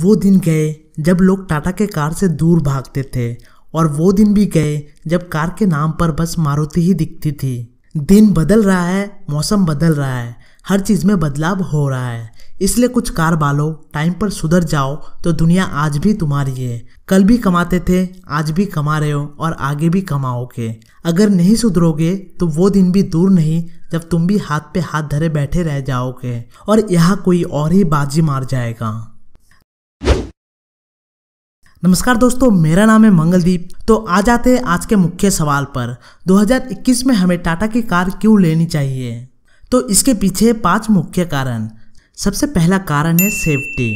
वो दिन गए जब लोग टाटा के कार से दूर भागते थे और वो दिन भी गए जब कार के नाम पर बस मारुति ही दिखती थी दिन बदल रहा है मौसम बदल रहा है हर चीज़ में बदलाव हो रहा है इसलिए कुछ कार बालो टाइम पर सुधर जाओ तो दुनिया आज भी तुम्हारी है कल भी कमाते थे आज भी कमा रहे हो और आगे भी कमाओगे अगर नहीं सुधरोगे तो वो दिन भी दूर नहीं जब तुम भी हाथ पे हाथ धरे बैठे रह जाओगे और यहाँ कोई और ही बाजी मार जाएगा नमस्कार दोस्तों मेरा नाम है मंगलदीप तो आ जाते हैं आज के मुख्य सवाल पर 2021 में हमें टाटा की कार क्यों लेनी चाहिए तो इसके पीछे पांच मुख्य कारण सबसे पहला कारण है सेफ्टी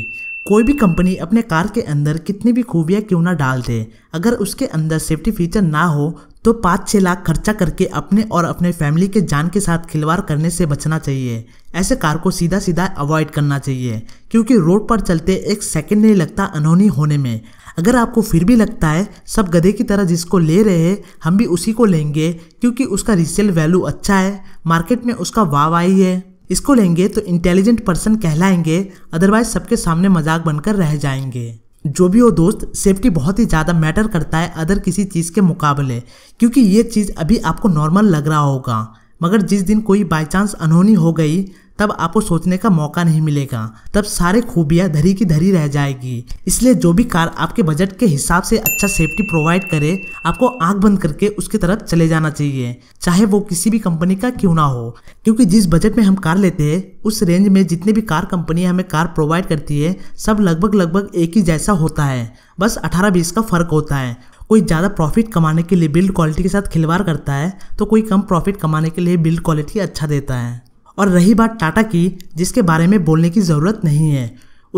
कोई भी कंपनी अपने कार के अंदर कितनी भी खूबियाँ क्यों ना डाल दे अगर उसके अंदर सेफ्टी फीचर ना हो तो पाँच छः लाख खर्चा करके अपने और अपने फैमिली के जान के साथ खिलवाड़ करने से बचना चाहिए ऐसे कार को सीधा सीधा अवॉइड करना चाहिए क्योंकि रोड पर चलते एक सेकंड नहीं लगता अनहोनी होने में अगर आपको फिर भी लगता है सब गधे की तरह जिसको ले रहे हैं हम भी उसी को लेंगे क्योंकि उसका रिसेल वैल्यू अच्छा है मार्केट में उसका वाव आई है इसको लेंगे तो इंटेलिजेंट पर्सन कहलाएंगे अदरवाइज सबके सामने मजाक बनकर रह जाएंगे जो भी हो दोस्त सेफ्टी बहुत ही ज़्यादा मैटर करता है अदर किसी चीज़ के मुकाबले क्योंकि ये चीज़ अभी आपको नॉर्मल लग रहा होगा मगर जिस दिन कोई बाई चांस अनहोनी हो गई तब आपको सोचने का मौका नहीं मिलेगा तब सारे खूबियाँ धरी की धरी रह जाएगी इसलिए जो भी कार आपके बजट के हिसाब से अच्छा सेफ्टी प्रोवाइड करे आपको आंख बंद करके उसकी तरफ चले जाना चाहिए चाहे वो किसी भी कंपनी का क्यों ना हो क्योंकि जिस बजट में हम कार लेते हैं उस रेंज में जितने भी कार कंपनियाँ हमें कार प्रोवाइड करती है सब लगभग लगभग एक ही जैसा होता है बस अठारह बीस का फर्क होता है कोई ज़्यादा प्रॉफिट कमाने के लिए बिल्ड क्वालिटी के साथ खिलवाड़ करता है तो कोई कम प्रॉफिट कमाने के लिए बिल्ड क्वालिटी अच्छा देता है और रही बात टाटा की जिसके बारे में बोलने की ज़रूरत नहीं है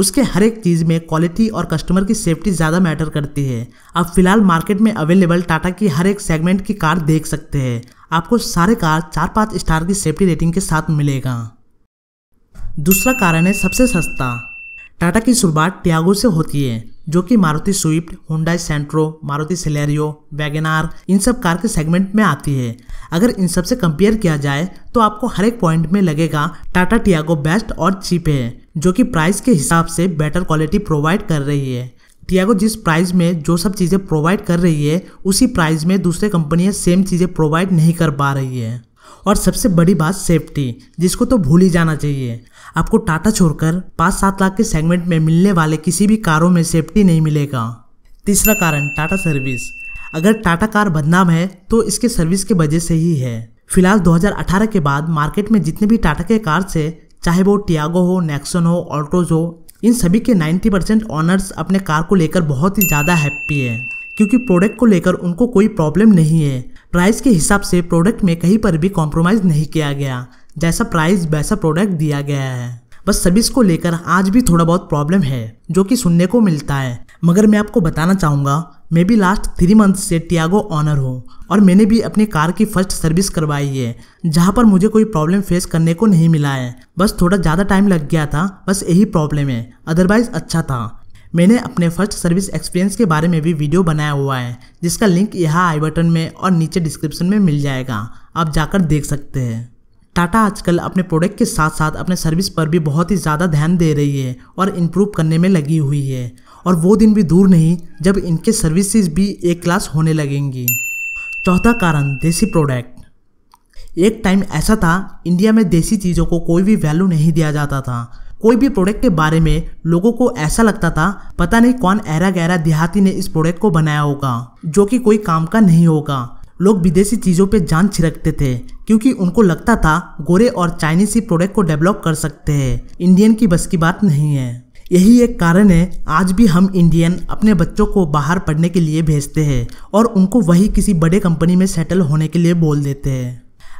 उसके हर एक चीज़ में क्वालिटी और कस्टमर की सेफ्टी ज़्यादा मैटर करती है आप फिलहाल मार्केट में अवेलेबल टाटा की हर एक सेगमेंट की कार देख सकते हैं आपको सारे कार चार पाँच स्टार की सेफ्टी रेटिंग के साथ मिलेगा दूसरा कारण है सबसे सस्ता टाटा की शुरुआत टियागो से होती है जो कि Maruti Swift Hyundai Santro Maruti Celerio WagonR इन सब कार के सेगमेंट में आती है अगर इन सब से कंपेयर किया जाए तो आपको हर एक पॉइंट में लगेगा टाटा टियागो बेस्ट और चीप है जो कि प्राइस के हिसाब से बेटर क्वालिटी प्रोवाइड कर रही है टियागो जिस प्राइस में जो सब चीज़ें प्रोवाइड कर रही है उसी प्राइस में दूसरे कंपनियां सेम चीज़ें प्रोवाइड नहीं कर पा रही है और सबसे बड़ी बात सेफ्टी जिसको तो भूल ही जाना चाहिए आपको टाटा छोड़कर पाँच सात लाख के सेगमेंट में मिलने वाले किसी भी कारों में सेफ्टी नहीं मिलेगा तीसरा कारण टाटा सर्विस अगर टाटा कार बदनाम है तो इसके सर्विस के वजह से ही है फिलहाल 2018 के बाद मार्केट में जितने भी टाटा के कार है चाहे वो टियागो हो नेक्सन हो ऑल्टोज हो इन सभी के 90 परसेंट ऑनर्स अपने कार को लेकर बहुत ही ज़्यादा हैप्पी है क्योंकि प्रोडक्ट को लेकर उनको कोई प्रॉब्लम नहीं है प्राइस के हिसाब से प्रोडक्ट में कहीं पर भी कॉम्प्रोमाइज़ नहीं किया गया जैसा प्राइस वैसा प्रोडक्ट दिया गया है बस सर्विस को लेकर आज भी थोड़ा बहुत प्रॉब्लम है जो कि सुनने को मिलता है मगर मैं आपको बताना चाहूँगा मैं भी लास्ट थ्री मंथ से टियागो ऑनर हूँ और मैंने भी अपनी कार की फर्स्ट सर्विस करवाई है जहाँ पर मुझे कोई प्रॉब्लम फेस करने को नहीं मिला है बस थोड़ा ज़्यादा टाइम लग गया था बस यही प्रॉब्लम है अदरवाइज़ अच्छा था मैंने अपने फर्स्ट सर्विस एक्सपीरियंस के बारे में भी वीडियो बनाया हुआ है जिसका लिंक यहाँ आई बटन में और नीचे डिस्क्रिप्शन में मिल जाएगा आप जाकर देख सकते हैं टाटा आजकल अपने प्रोडक्ट के साथ साथ अपने सर्विस पर भी बहुत ही ज़्यादा ध्यान दे रही है और इम्प्रूव करने में लगी हुई है और वो दिन भी दूर नहीं जब इनके सर्विसेज भी एक क्लास होने लगेंगी चौथा कारण देसी प्रोडक्ट एक टाइम ऐसा था इंडिया में देसी चीज़ों को कोई भी वैल्यू नहीं दिया जाता था कोई भी प्रोडक्ट के बारे में लोगों को ऐसा लगता था पता नहीं कौन ऐरा गहरा देहाती ने इस प्रोडक्ट को बनाया होगा जो कि कोई काम का नहीं होगा लोग विदेशी चीज़ों पे जान छिड़कते थे क्योंकि उनको लगता था गोरे और चाइनीज ही प्रोडक्ट को डेवलप कर सकते हैं इंडियन की बस की बात नहीं है यही एक कारण है आज भी हम इंडियन अपने बच्चों को बाहर पढ़ने के लिए भेजते हैं और उनको वही किसी बड़े कंपनी में सेटल होने के लिए बोल देते हैं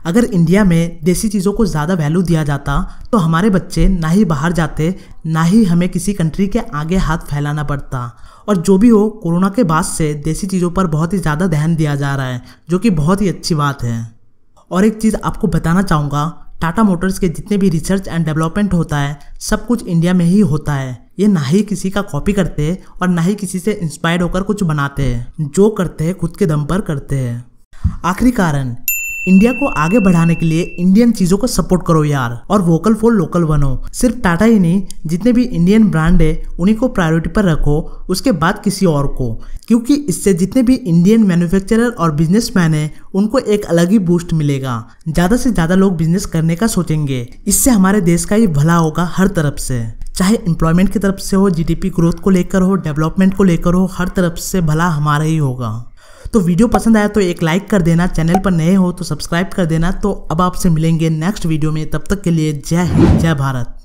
अगर इंडिया में देसी चीज़ों को ज़्यादा वैल्यू दिया जाता तो हमारे बच्चे ना ही बाहर जाते ना ही हमें किसी कंट्री के आगे हाथ फैलाना पड़ता और जो भी हो कोरोना के बाद से देसी चीज़ों पर बहुत ही ज़्यादा ध्यान दिया जा रहा है जो कि बहुत ही अच्छी बात है और एक चीज़ आपको बताना चाहूँगा टाटा मोटर्स के जितने भी रिसर्च एंड डेवलपमेंट होता है सब कुछ इंडिया में ही होता है ये ना ही किसी का कॉपी करते और ना ही किसी से इंस्पायर्ड होकर कुछ बनाते हैं जो करते हैं खुद के दम पर करते हैं आखिरी कारण इंडिया को आगे बढ़ाने के लिए इंडियन चीजों को सपोर्ट करो यार और वोकल फॉर लोकल बनो सिर्फ टाटा ही नहीं जितने भी इंडियन ब्रांड है उन्हीं को प्रायोरिटी पर रखो उसके बाद किसी और को क्योंकि इससे जितने भी इंडियन मैन्युफैक्चरर और बिजनेसमैन है उनको एक अलग ही बूस्ट मिलेगा ज्यादा से ज्यादा लोग बिजनेस करने का सोचेंगे इससे हमारे देश का ही भला होगा हर तरफ से चाहे एम्प्लॉयमेंट की तरफ से हो जीडीपी ग्रोथ को लेकर हो डेवलपमेंट को लेकर हो हर तरफ से भला हमारा ही होगा तो वीडियो पसंद आया तो एक लाइक कर देना चैनल पर नए हो तो सब्सक्राइब कर देना तो अब आपसे मिलेंगे नेक्स्ट वीडियो में तब तक के लिए जय हिंद जय भारत